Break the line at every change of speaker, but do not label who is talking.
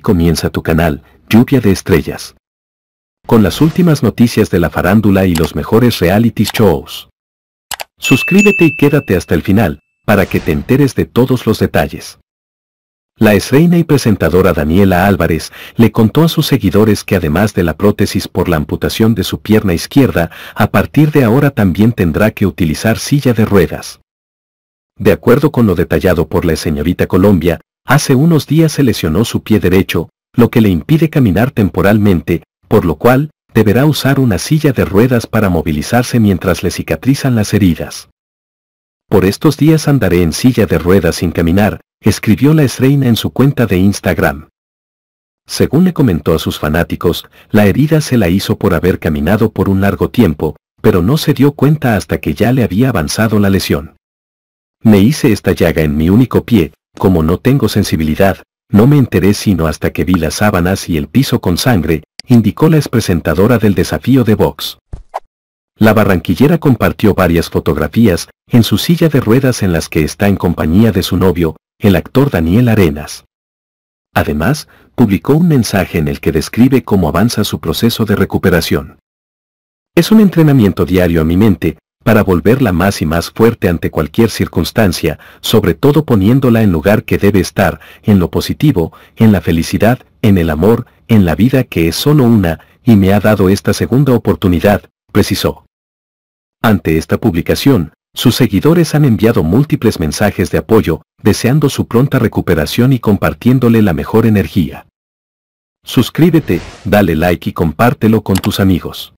comienza tu canal, Lluvia de Estrellas. Con las últimas noticias de la farándula y los mejores reality shows. Suscríbete y quédate hasta el final, para que te enteres de todos los detalles. La esreina y presentadora Daniela Álvarez le contó a sus seguidores que además de la prótesis por la amputación de su pierna izquierda, a partir de ahora también tendrá que utilizar silla de ruedas. De acuerdo con lo detallado por la señorita Colombia, Hace unos días se lesionó su pie derecho, lo que le impide caminar temporalmente, por lo cual, deberá usar una silla de ruedas para movilizarse mientras le cicatrizan las heridas. Por estos días andaré en silla de ruedas sin caminar, escribió la estreina en su cuenta de Instagram. Según le comentó a sus fanáticos, la herida se la hizo por haber caminado por un largo tiempo, pero no se dio cuenta hasta que ya le había avanzado la lesión. Me hice esta llaga en mi único pie, como no tengo sensibilidad, no me enteré sino hasta que vi las sábanas y el piso con sangre, indicó la expresentadora del desafío de Vox. La barranquillera compartió varias fotografías, en su silla de ruedas en las que está en compañía de su novio, el actor Daniel Arenas. Además, publicó un mensaje en el que describe cómo avanza su proceso de recuperación. Es un entrenamiento diario a mi mente, para volverla más y más fuerte ante cualquier circunstancia, sobre todo poniéndola en lugar que debe estar, en lo positivo, en la felicidad, en el amor, en la vida que es solo una, y me ha dado esta segunda oportunidad, precisó. Ante esta publicación, sus seguidores han enviado múltiples mensajes de apoyo, deseando su pronta recuperación y compartiéndole la mejor energía. Suscríbete, dale like y compártelo con tus amigos.